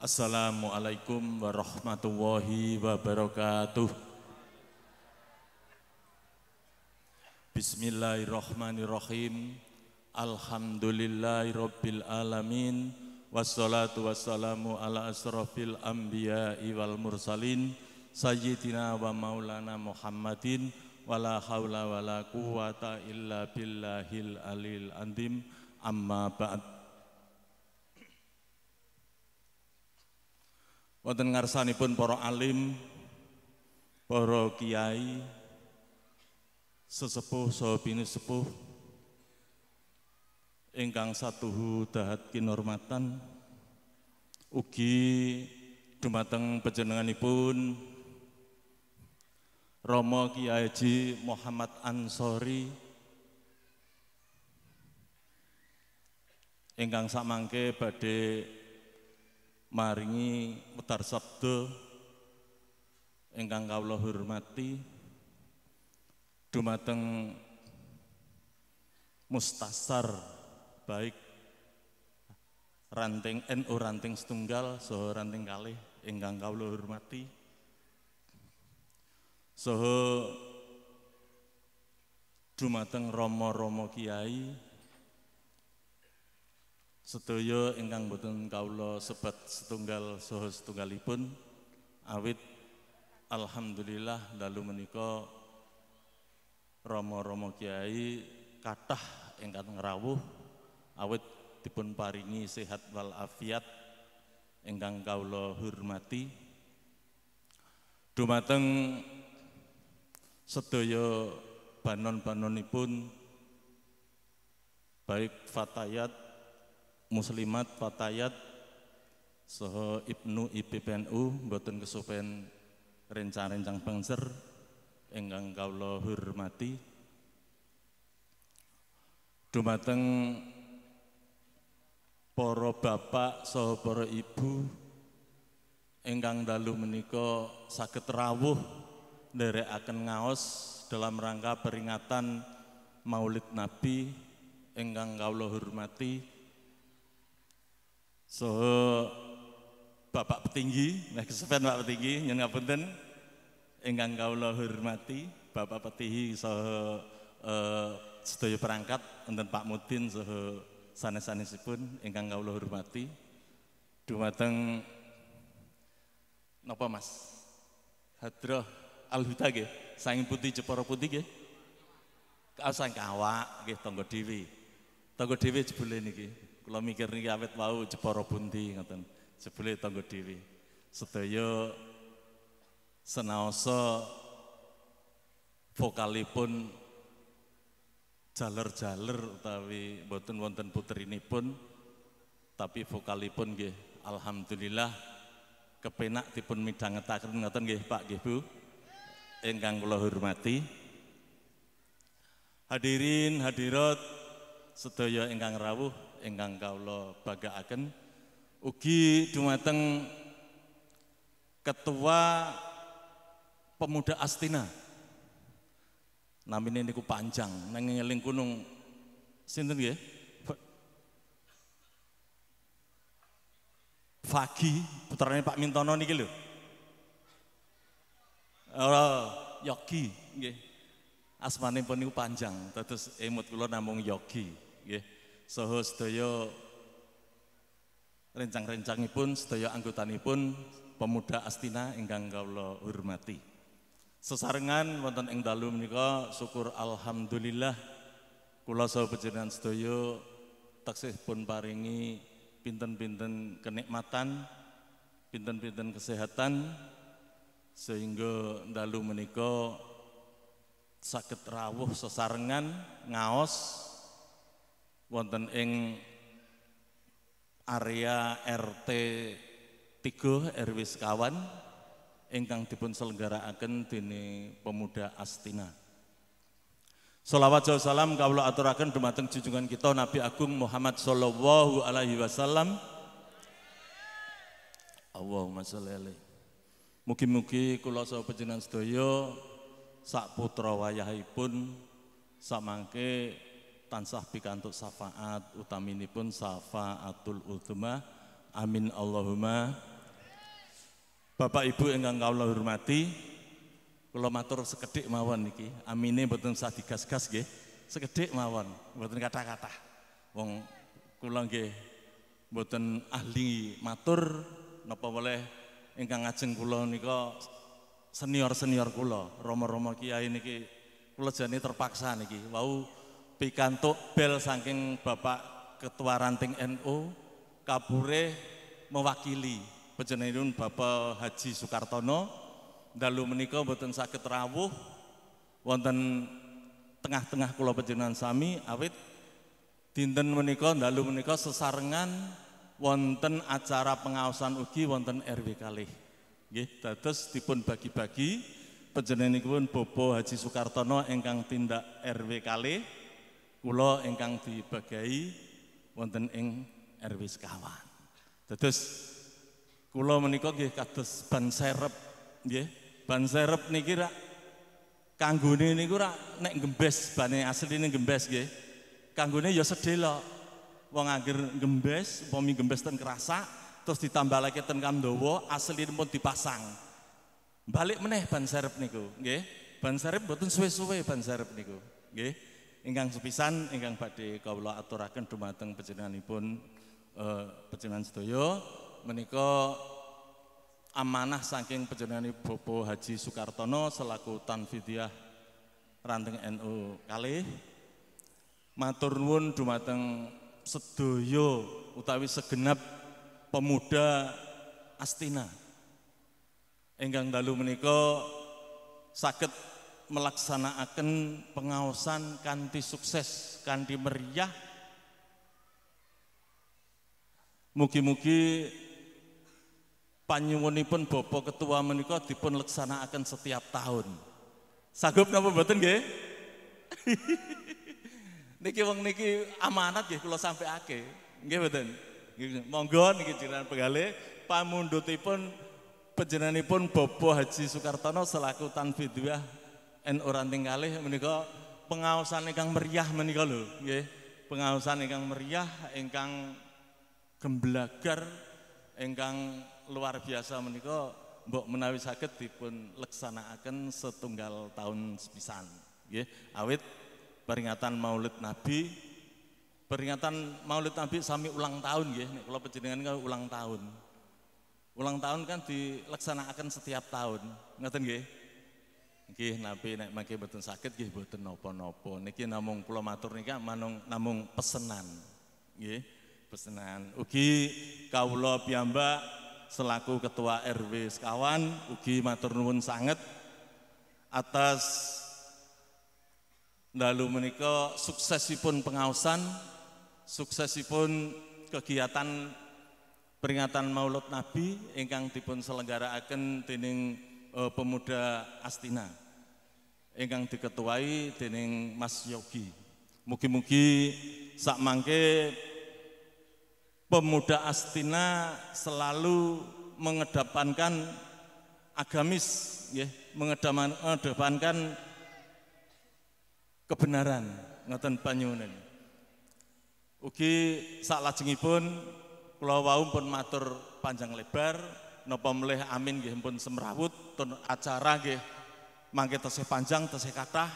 Assalamualaikum warahmatullahi wabarakatuh. Bismillahirrahmanirrahim. Alhamdulillahirabbil alamin. Wassalatu wassalamu ala asrofil anbiya wal mursalin sayyidina wa maulana Muhammadin wala haula wala quwata illa billahil alil andim amma ba'd wonten ngarsanipun para alim, para kiai, sesepuh saha sepuh ingkang satuhu dahat kinormatan ugi dumateng panjenenganipun Romo Kiai Muhammad Ansori ingkang samangke badhe maringi wedar sabda ingkang kawula hormati dumateng mustasar baik ranting NU ranting setunggal soho ranting kali ingkang kawula hormati soho dumateng romo romo kiai Sedaya ingkang boten kawula sebat setunggal saha setunggalipun awit alhamdulillah dalu menika Rama-rama kiai kathah ingkang ngrawuh awit dipun paringi sehat wal afiat ingkang kawula hormati dumateng sedaya banon-banonipun baik fatayat muslimat Fatayat soho ibnu IPPNU boten kesupen rencang-rencang pengser enggang kawula hormati dumateng poro bapak soho poro ibu enggang dalu meniko sakit rawuh akan ngaos dalam rangka peringatan Maulid Nabi ingkang kawula hormati So Bapak petinggi, nah kesepian Bapak petinggi, yang enggak enggak kawula hormati, Bapak Petihi so eh, sedaya perangkat enten Pak mutin so sanes-sanesipun enggak kawula hormati. Dumateng napa Mas? Hadroh Alhuda nggih, saking putih Jepara putih kau Kaosang kawak nggih Tonggo tv Tonggo tv jebule niki. Kula mikir niki awet wau jepara pundi ngoten. Jebule tanggo dhewe. Sedaya senaosa vokalipun jaler-jaler utawi boten wonten putrinipun tapi vokalipun nggih alhamdulillah kepenak dipun midhangetaken ngoten nggih Pak nggih Bu ingkang kula hormati hadirin hadirat sedaya ingkang rawuh ingkang kawula bagaaken ugi dumateng Ketua Pemuda Astina. Namine niku panjang nang ngeling gunung sinten nggih? Fagi putrane Pak Mintono niki lho. Ora Yogi nggih. Asmane pun niku panjang, terus emut kula namung Yogi nggih. Soho sedaya rencang-rencangipun sedaya anggotanipun pemuda Astina ingkang kawula hormati. Sesarengan wonten ing dalu menika syukur alhamdulillah kula saha panjenengan sedaya taksih pun paringi pinten-pinten kenikmatan, pinten-pinten kesehatan sehingga dalu menika sakit rawuh sesarengan ngaos wonten ing area RT 3 RW sekawan ingkang dipun selenggarakaken Dini pemuda Astina. Salawat jauh salam kawula aturaken dumateng junjungan kita Nabi Agung Muhammad sallallahu alaihi wasallam. Allahumma sholli alaihi. Mugi-mugi kula saha panjenengan sedaya sak putra wayahipun samangke tansah pikantuk syafaat utaminipun syafaatul ultuma amin Allahumma Bapak Ibu ingkang kawula hormati kula matur sekedhik mawon niki amine mboten usah digas-gas nggih sekedhik mawon mboten kata-kata wong kula nggih mboten ahli matur napa boleh ingkang ngajeng kula nika senior-senior kula romo-romo kiai niki kula jane terpaksa niki wau wow, pikantuk bel saking Bapak Ketua Ranting NU kabure mewakili panjenenganipun Bapak Haji Sukartono dalu menika boten saged rawuh wonten tengah-tengah kula panjenengan sami awit dinten menika dalu menika sesarengan wonten acara pengawasan ugi wonten RW kalih nggih dados dipun bagi-bagi pun Bobo Haji Sukartono engkang tindak RW kalih kula ingkang dibagai wonten ing RW sekawan. terus kula menika nggih kados ban serep nggih. Ban serep nih kira kanggone niku rak nek gembes asli nih gembes nggih. Kanggone ya sedhelok. Wong angger gembes, upami gembes ten kerasa, terus ditambah lagi ten kandowo, asli pun dipasang. Balik meneh ban serep niku, nggih. Ban serep betul suwe-suwe ban serep niku, nggih ingkang sepisan ingkang badhe kawula aturaken dumateng panjenenganipun eh, panjenengan sedaya menika amanah saking panjenengane Bapak Haji Sukartono selaku Tanfidiah Ranting NU kali, matur nuwun dumateng sedaya utawi segenap pemuda Astina ingkang dalu menika saged melaksanakan pengawasan kanti sukses, kanti meriah. Mugi-mugi pun bopo Ketua menikah dipun laksanakan setiap tahun. Sagup napa beten gak? niki wong niki amanat kalau sampai ake, gak beten Monggo niki jiran pegale penjenani pun bobo Haji Sukartono selaku Tanfidwah en orang tinggal kalih menikah pengawasan ingkang meriah menikah lho pengawasan pengawasan ingkang meriah ingkang gemblagar ingkang luar biasa menikah, mbok menawi sakit dipun akan setunggal tahun sepisan nggih awit peringatan Maulid Nabi peringatan Maulid Nabi sami ulang tahun kalau nek kula panjenengan ulang tahun ulang tahun kan dilaksanakan setiap tahun ngerti nggih nggih nabi nek mangke mboten sakit nggih mboten napa-napa niki namung kula matur nika manung namung pesenan nggih pesenan ugi kawula piyambak selaku ketua RW sekawan ugi matur nuwun sanget atas lalu menika suksesipun pengaosan suksesipun kegiatan peringatan Maulud Nabi ingkang selenggara akan dening Eh, pemuda Astina ingkang diketuai dening Mas Yogi. Mugi-mugi sak mangke pemuda Astina selalu mengedepankan agamis ya, mengedepankan kebenaran ngoten panyuwun. Ugi sak lajengipun kula wau pun matur panjang lebar napa melih amin nggih pun semrawut ten acara nggih mangke tesih panjang tesih kathah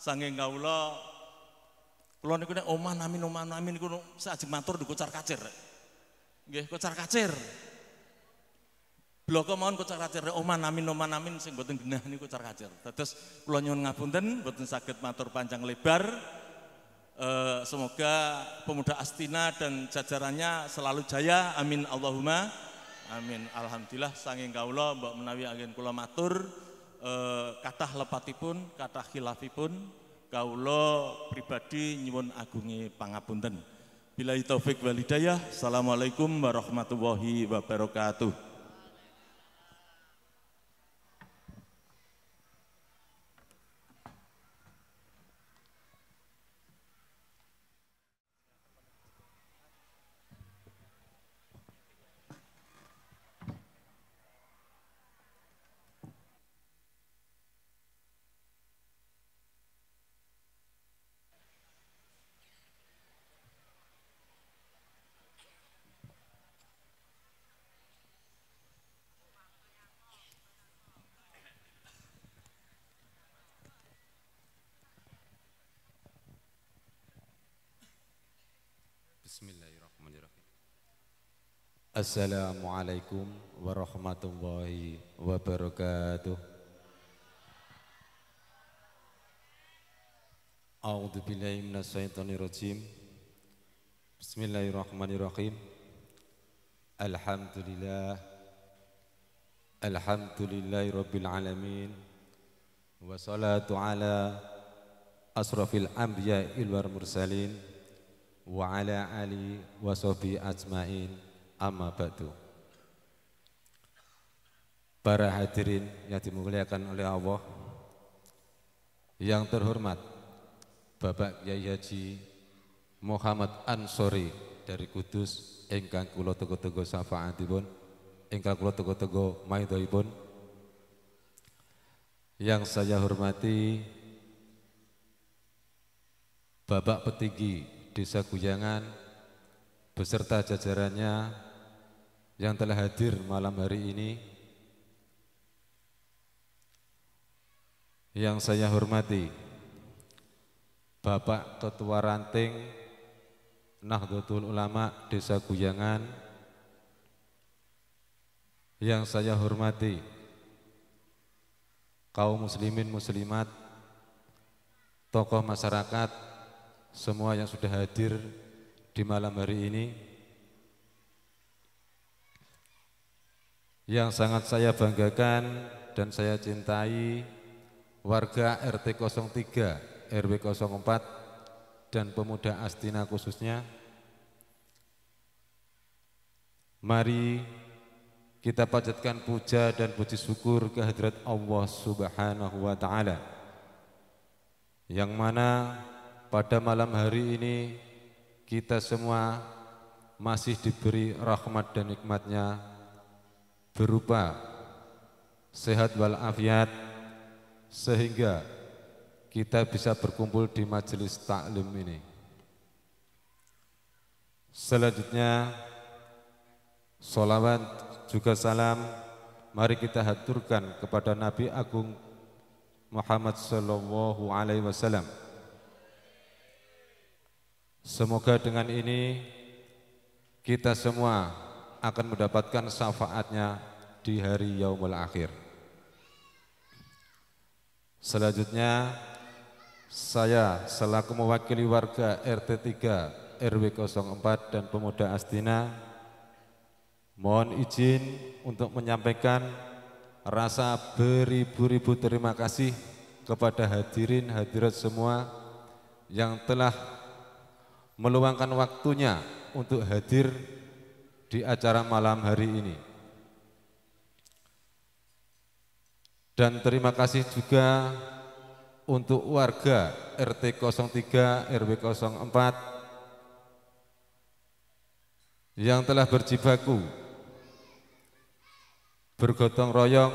sanging kawula kula niku nek omah amin omah amin niku sajeng matur kocar kacir nggih kocar kacir Bloko mawon kocar kacir omah amin omah amin sing boten genah niku kocar kacir dados kula nyuwun ngapunten boten saged matur panjang lebar Uh, semoga pemuda Astina dan jajarannya selalu jaya. Amin Allahumma. Amin. Alhamdulillah sanging kaula mbok menawi agen kula matur eh, kathah lepatipun, kathah khilafipun kaula pribadi nyuwun agungi pangapunten. Bila taufik wal hidayah. Assalamualaikum warahmatullahi wabarakatuh. Bismillahirrahmanirrahim. Assalamualaikum warahmatullahi wabarakatuh. A'udzu billahi minasyaitonir rajim. Bismillahirrahmanirrahim. Alhamdulillah. Alhamdulillahirabbil alamin. Wassalatu ala asrafil anbiya'i wal mursalin wa ala ali wa sofi ajmain amma ba'du Para hadirin yang dimuliakan oleh Allah Yang terhormat Bapak Kiai Haji Muhammad Ansori dari Kudus ingkang kula tego-tego syafaatipun ingkang kula tego-tego maidhoipun yang saya hormati Bapak Petinggi Desa Guyangan beserta jajarannya yang telah hadir malam hari ini yang saya hormati Bapak Ketua Ranting Nahdlatul Ulama Desa Guyangan yang saya hormati kaum muslimin muslimat tokoh masyarakat semua yang sudah hadir di malam hari ini yang sangat saya banggakan dan saya cintai warga RT 03, RW 04 dan pemuda Astina khususnya mari kita panjatkan puja dan puji syukur kehadirat Allah Subhanahu wa taala yang mana pada malam hari ini kita semua masih diberi rahmat dan nikmatnya berupa sehat walafiat sehingga kita bisa berkumpul di majelis taklim ini. Selanjutnya sholawat juga salam mari kita haturkan kepada Nabi Agung Muhammad Sallallahu Alaihi Wasallam. Semoga dengan ini kita semua akan mendapatkan syafaatnya di hari yaumul akhir. Selanjutnya saya selaku mewakili warga RT 3 RW 04 dan pemuda Astina mohon izin untuk menyampaikan rasa beribu-ribu terima kasih kepada hadirin hadirat semua yang telah meluangkan waktunya untuk hadir di acara malam hari ini. Dan terima kasih juga untuk warga RT 03 RW 04 yang telah berjibaku bergotong royong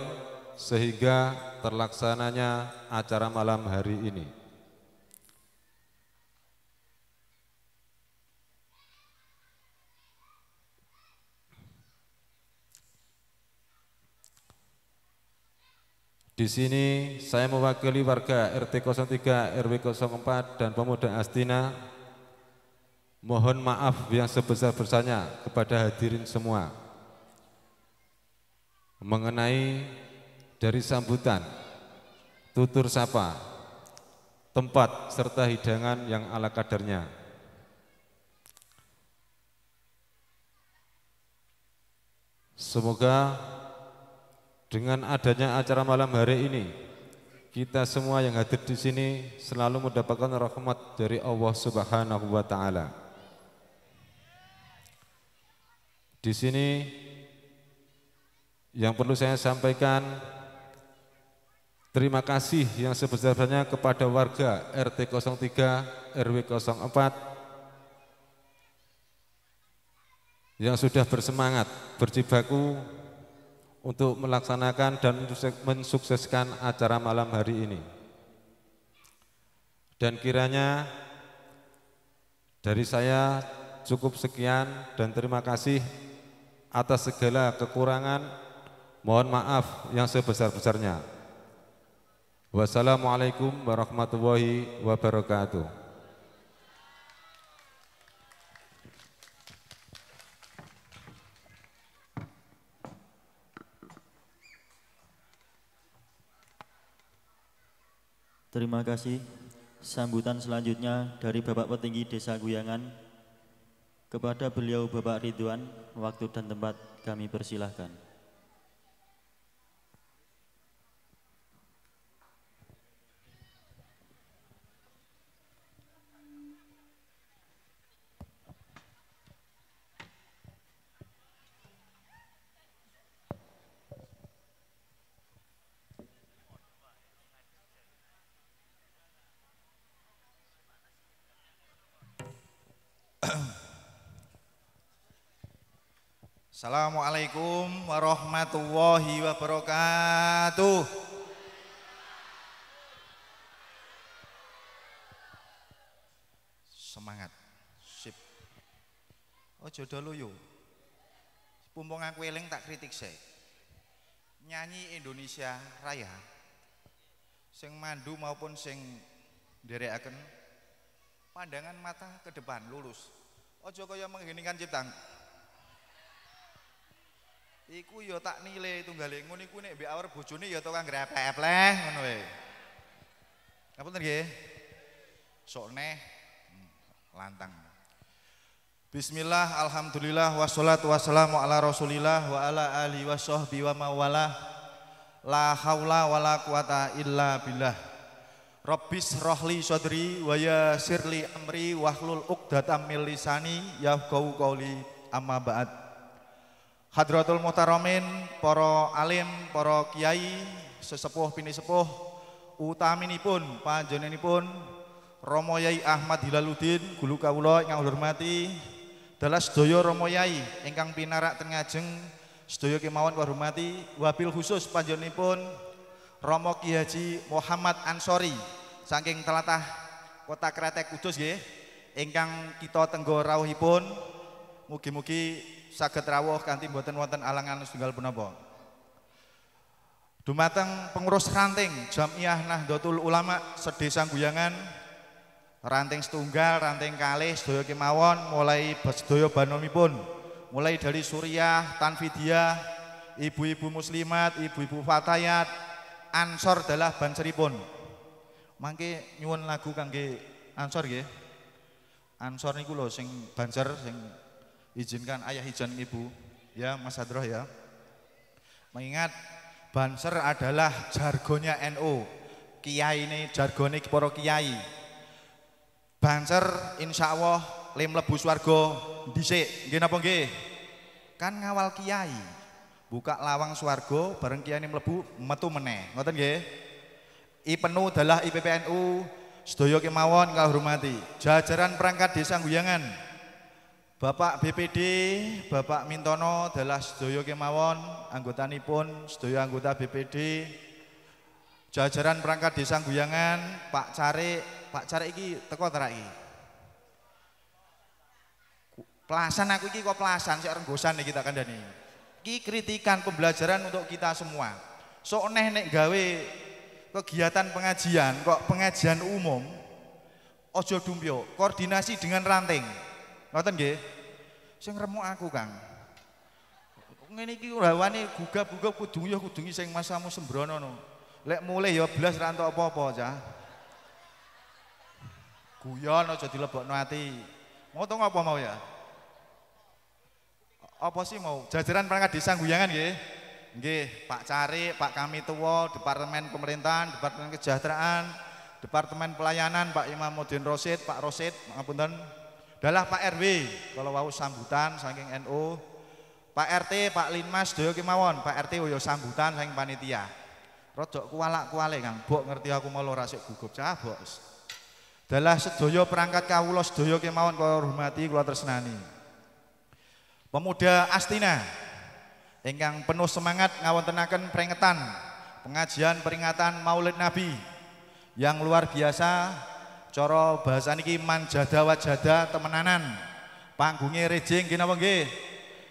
sehingga terlaksananya acara malam hari ini. Di sini saya mewakili warga RT 03, RW 04 dan pemuda Astina mohon maaf yang sebesar-besarnya kepada hadirin semua mengenai dari sambutan, tutur sapa, tempat serta hidangan yang ala kadarnya. Semoga dengan adanya acara malam hari ini, kita semua yang hadir di sini selalu mendapatkan rahmat dari Allah Subhanahu wa taala. Di sini yang perlu saya sampaikan Terima kasih yang sebesar-besarnya kepada warga RT 03, RW 04 yang sudah bersemangat, berjibaku untuk melaksanakan dan mensukseskan acara malam hari ini. Dan kiranya dari saya cukup sekian dan terima kasih atas segala kekurangan. Mohon maaf yang sebesar-besarnya. Wassalamualaikum warahmatullahi wabarakatuh. Terima kasih. Sambutan selanjutnya dari Bapak Petinggi Desa Guyangan. Kepada beliau Bapak Ridwan, waktu dan tempat kami persilahkan. Assalamualaikum warahmatullahi wabarakatuh. Semangat. Sip. Oh jodoh lu yuk. Pumpung aku eling tak kritik saya. Nyanyi Indonesia Raya. Sing mandu maupun sing dereaken. pandangan mata ke depan lurus. Ojo kaya mengheningkan ciptaan. Iku yo ya tak nilai tunggale ngono iku nek mbek awar bojone yo ya tukang apa epleh ngono wae. Ngapunten nggih. Sok neh hmm, lantang. Bismillah, alhamdulillah, wassalatu wassalamu ala rasulillah wa ala ali wa sahbihi wa mawalah. La haula wa la quwata illa billah. Rabbis rohli sodri wa yasirli amri wahlul uqdatam min lisani yafqahu qawli amma ba'd. Hadratul Muhtaromin, para alim, para kiai, sesepuh pini sepuh, utaminipun, panjenenganipun, Romo Yai Ahmad Hilaluddin, gulu Kaulo, yang hormati, dalas doyo Romo Yai ingkang pinarak Tengajeng, Sedoyo kemauan yang hormati, wabil khusus pun, Romo Ki Muhammad Ansori saking telatah Kota Kretek Kudus nggih, engkang kita tenggo pun, mugi-mugi saged rawuh kanthi mboten wonten alangan setunggal punapa. Dumateng pengurus ranting Jamiah Nahdlatul Ulama Sedesa Guyangan ranting setunggal, ranting kalih sedaya kemawon mulai sedaya banomipun. Mulai dari Suriah, Tanfidiyah, ibu-ibu muslimat, ibu-ibu fatayat, ansor adalah banseripun. Mangke nyuwun lagu kangge ansor nggih. Ansor niku lho sing banser sing Izinkan ayah izin ibu, ya Mas Hadroh ya. Mengingat Banser adalah jargonnya NU. NO. Kiai ini jargonik poro kiai. Banser insya Allah lem lebus swargo disik gimana napa Kan ngawal kiai. Buka lawang swargo bareng kiai ini melebu metu meneh. Ngoten i penuh adalah IPPNU. Sedaya kemawon kalau hormati. Jajaran perangkat desa Guyangan. Bapak BPD, Bapak Mintono adalah sedoyo kemawon, anggota nipun, sedoyo anggota BPD, jajaran perangkat desa Guyangan, Pak Cari, Pak Cari ini teko terai. Pelasan aku ini kok pelasan, si gosan renggosan kita kan Dani, Ini kritikan pembelajaran untuk kita semua. So neh nek gawe kegiatan pengajian, kok pengajian umum, ojo dumpyo, koordinasi dengan ranting. Ngoten nggih. Sing remuk aku, Kang. Ngene iki rawane gugah-gugah kudu ya kudu sing masamu sembrono no. Lek mulih ya blas ra entuk apa-apa, Cah. Guyon aja dilebokno ati. Ngoten apa mau ya? Apa sih mau? Jajaran perangkat desa Guyangan nggih. Nggih, Pak Cari, Pak Kami Tuwo, Departemen Pemerintahan, Departemen Kesejahteraan, Departemen Pelayanan Pak Imam Mudin Rosid, Pak Rosid, ngapunten adalah Pak RW kalau wau sambutan saking NU, NO. Pak RT, Pak Linmas doyo kemawon, Pak RT yo sambutan saking panitia. rojok kualak kuale Kang, bok ngerti aku mau rasik sik gugup bos adalah sedoyo perangkat kawulo sedoyo kemawon kalau hormati kalau tersenani Pemuda Astina ingkang penuh semangat ngawon tenakan peringatan pengajian peringatan Maulid Nabi yang luar biasa Coro bahasa niki manjada wajada temenanan. Panggungnya rejing gini apa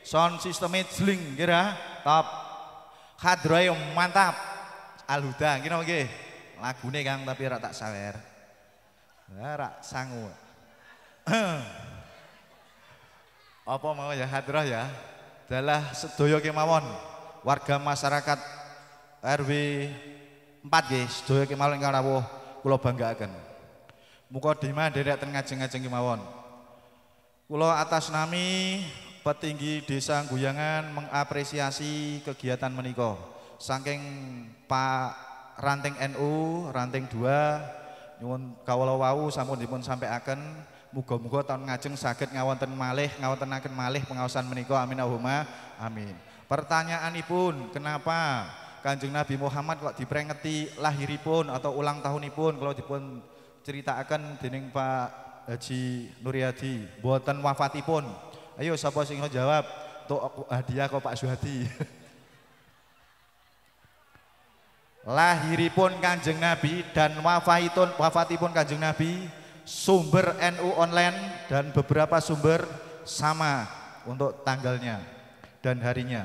Sound sistemnya jling kira top. Khadroy mantap. Alhuda gini apa lagu nih Kang tapi rak tak sawer. rak sangu. apa mau ya hadroh ya? adalah sedoyo kemawon warga masyarakat RW 4 guys, sedoyo kemawon ingkang rawuh bangga kan. Mukadimah derek ten ngajeng-ngajeng kemawon. Kula atas nami petinggi Desa Guyangan mengapresiasi kegiatan meniko. Saking Pak Ranting NU, Ranting 2 nyuwun kawula wau sampun dipun sampaiaken muga-muga tahun ngajeng maleh ngawonten malih ngawontenaken malih pengawasan menika amin Allahumma amin. Pertanyaanipun, kenapa Kanjeng Nabi Muhammad kok diprengeti lahiripun atau ulang tahunipun kalau dipun diceritakan dening Pak Haji Nuryadi buatan wafatipun. Ayo siapa sing jawab? Tuk hadiah kok Pak Suhadi. Lahiripun Kanjeng Nabi dan wafatipun wafatipun Kanjeng Nabi, sumber NU online dan beberapa sumber sama untuk tanggalnya dan harinya.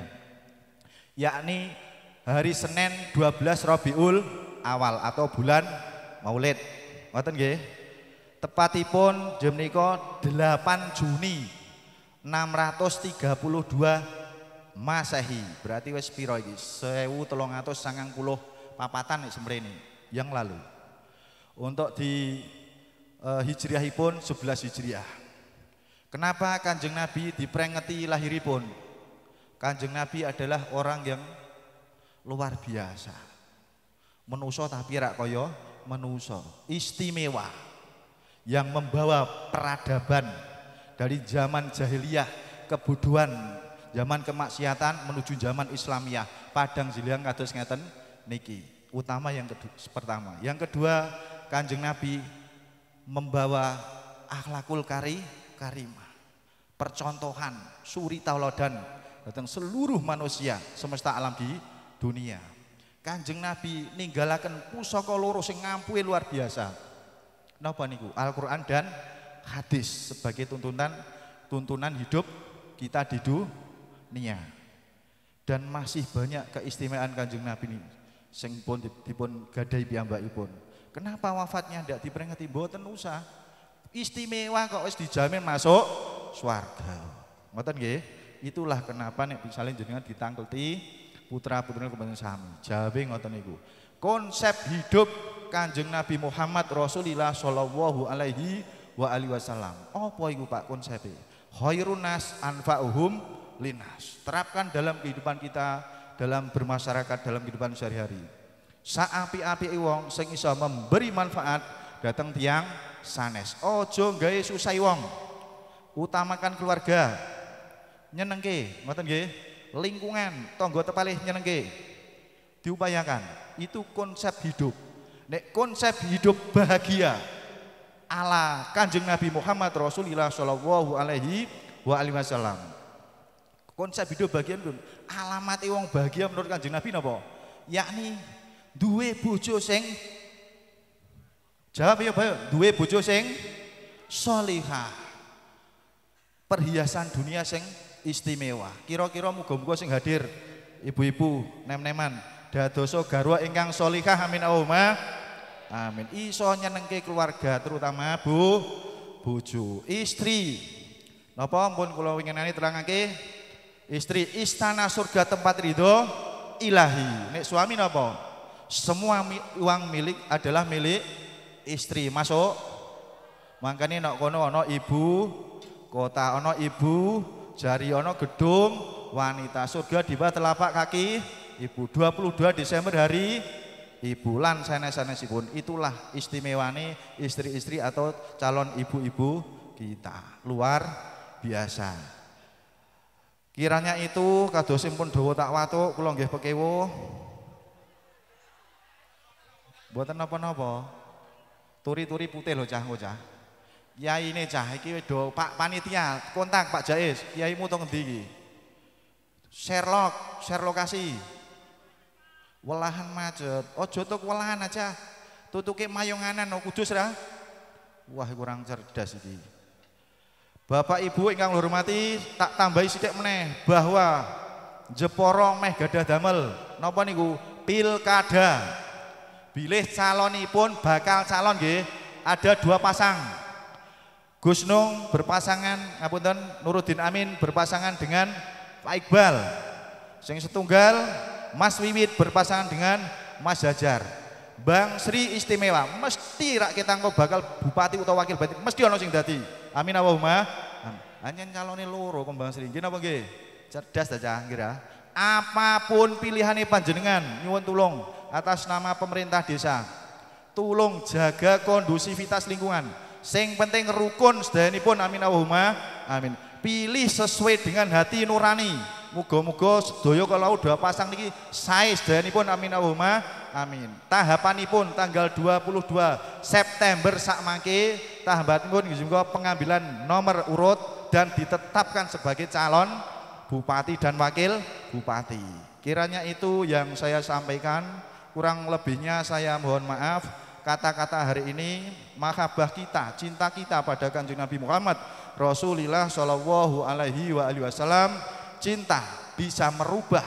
Yakni hari Senin 12 Rabiul awal atau bulan Maulid Ngoten nggih. Tepatipun jam niko 8 Juni 632 Masehi. Berarti wis pira iki? 1390 papatan semrene yang lalu. Untuk di uh, hijriahipun 11 hijriah. Kenapa Kanjeng Nabi diprengeti lahiripun? Kanjeng Nabi adalah orang yang luar biasa. Menuso tapi rak kaya menuso istimewa yang membawa peradaban dari zaman jahiliyah kebuduan zaman kemaksiatan menuju zaman islamiyah padang ziliang kados ngeten niki utama yang kedua, pertama yang kedua kanjeng nabi membawa akhlakul kari karimah percontohan suri tauladan tentang seluruh manusia semesta alam di dunia Kanjeng Nabi ninggalaken pusaka loro sing ngampuhi luar biasa. Napa niku? Al-Qur'an dan hadis sebagai tuntunan tuntunan hidup kita di dunia. Dan masih banyak keistimewaan Kanjeng Nabi ini sing pun dipun gadai piyambakipun. Kenapa wafatnya ndak diperingati mboten usah. Istimewa kok wis dijamin masuk swarga. Ngoten nggih? Itulah kenapa nek misalnya jenengan ditangkleti putra putra kebetulan sami jabe ngoten niku konsep hidup kanjeng Nabi Muhammad Rasulullah Shallallahu Alaihi wa alihi wasallam apa iku Pak konsepnya Hoirunas anfa'uhum linas terapkan dalam kehidupan kita dalam bermasyarakat dalam kehidupan sehari-hari saapi-api wong sing iso memberi manfaat datang tiang sanes ojo gawe susah wong utamakan keluarga nyenengke ngoten nggih lingkungan, tonggo tepalih nyenengke. Diupayakan, itu konsep hidup. Nek konsep hidup bahagia ala Kanjeng Nabi Muhammad Rasulullah Shallallahu alaihi wa alihi wasallam. Konsep hidup bahagia pun alamat wong bahagia menurut Kanjeng Nabi nopo? Yakni duwe bojo sing Jawab ya bayo, duwe bojo sing solihah. Perhiasan dunia sing istimewa. Kira-kira muga-muga sing hadir ibu-ibu nem-neman dadoso garwa ingkang solikah amin Allahumma amin. Iso nyenengke keluarga terutama bu bojo, istri. Napa ampun kula winginane terangake istri istana surga tempat ridho ilahi. Nek suami napa? Semua mi, uang milik adalah milik istri. Masuk. mangkane nek kono ana ibu kota ana ibu Jariono Gedung Wanita Surga di bawah telapak kaki Ibu 22 Desember hari Ibu lan sanes pun itulah istimewani istri-istri atau calon ibu-ibu kita luar biasa. Kiranya itu pun dawa tak watu kula nggih pekewo. Mboten apa napa Turi-turi putih lho cah-cah. Kiai ini cah iki do Pak panitia kontak Pak Jais, kiaimu tong tinggi. Sherlock, Share log, lokasi. Welahan macet. Oh jodoh welahan aja. Tutuki mayonganan no kudus dah. Wah kurang cerdas ini. Bapak Ibu ingkang hormati, tak tambahi sithik meneh bahwa Jeporo meh gadah damel. Napa niku? Pilkada. Bilih calonipun bakal calon nggih ada dua pasang Gusnung berpasangan ngapunten Nuruddin Amin berpasangan dengan Pak Iqbal. Sing setunggal Mas Wiwit berpasangan dengan Mas Jajar. Bang Sri istimewa, mesti rak kita bakal bupati atau wakil bupati, mesti ono sing dadi. Amin Allahumma. Hanya calonnya loro kok Bang Sri. jin apa nggih? Cerdas ta kira. Apapun pilihannya panjenengan, nyuwun tulung atas nama pemerintah desa. Tulung jaga kondusivitas lingkungan Sing penting rukun pun, amin Allahumma amin. Pilih sesuai dengan hati nurani. Mugo mugo, sedoyo kalau udah pasang niki sae pun, amin Allahumma amin. Tahapan pun, tanggal 22 September sak mangke tahapanipun nggih pengambilan nomor urut dan ditetapkan sebagai calon bupati dan wakil bupati. Kiranya itu yang saya sampaikan, kurang lebihnya saya mohon maaf kata-kata hari ini mahabbah kita, cinta kita pada kanjeng Nabi Muhammad Rasulullah Shallallahu Alaihi Wasallam cinta bisa merubah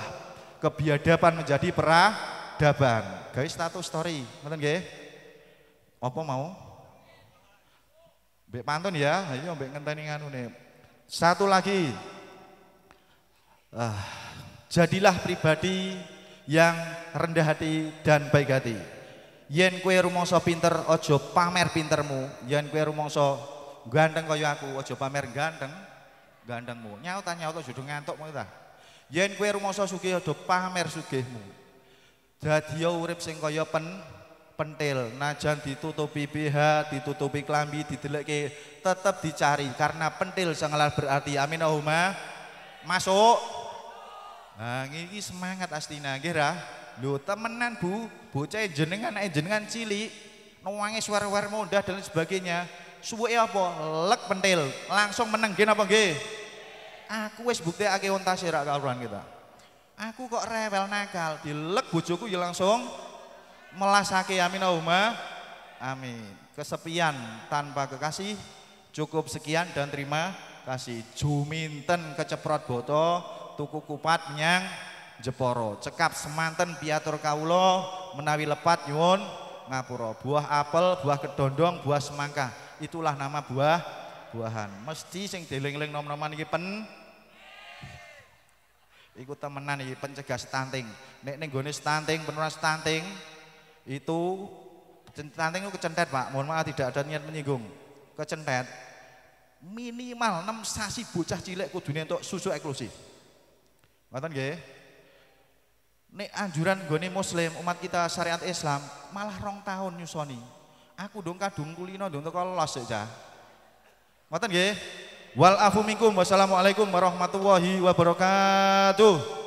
kebiadaban menjadi peradaban. Guys status story, ngerti nggih? Apa mau? Mbek pantun ya, ayo mbek ngenteni nganu nih. Satu lagi. Ah, jadilah pribadi yang rendah hati dan baik hati. Yen kue rumongso pinter, ojo pamer pintermu. Yen kue rumongso ganteng kaya aku, ojo pamer ganteng gantengmu. Nyaut nyaut ojo ngantuk mau ta. Yen kue rumongso sugih ojo pamer sugihmu. Dadi ya urip sing kaya pen pentil, najan ditutupi BH, ditutupi kelambi didelekke, tetep dicari karena pentil sangalah berarti. Amin Allahumma. Masuk. Nah, ini semangat Astina, gerah lu temenan Bu, bocah e jenengan eh jenengan cili, nuwangi suara-suara mudah dan sebagainya. subuh ya apa? Lek pentil, langsung menang, gini apa nggih? Aku wis buktekake ontasi rak kaluran kita. Aku kok rewel nakal, dilek bujuku ya langsung melasake amin Allahumma. Amin. Kesepian tanpa kekasih cukup sekian dan terima kasih. Juminten keceprot botol, tuku kupat nyang Jeporo. Cekap semanten piatur kaulo, menawi lepat nyuwun ngapura. Buah apel, buah kedondong, buah semangka. Itulah nama buah buahan. Mesti sing dieling-eling nom-noman iki pen Iku temenan iki pencegah stunting. Nek ning gone stunting, penurunan stunting itu stunting itu kecentet, Pak. Mohon maaf tidak ada niat menyinggung. Kecentet minimal 6 sasi bocah cilik kudune untuk susu eksklusif. Ngoten nggih? Nek anjuran goni muslim umat kita syariat Islam malah rong tahun nyusoni. Aku dong kadung kulino dong kalau lolos saja. Ya, Ngoten nggih. Wal afu Wassalamualaikum warahmatullahi wabarakatuh.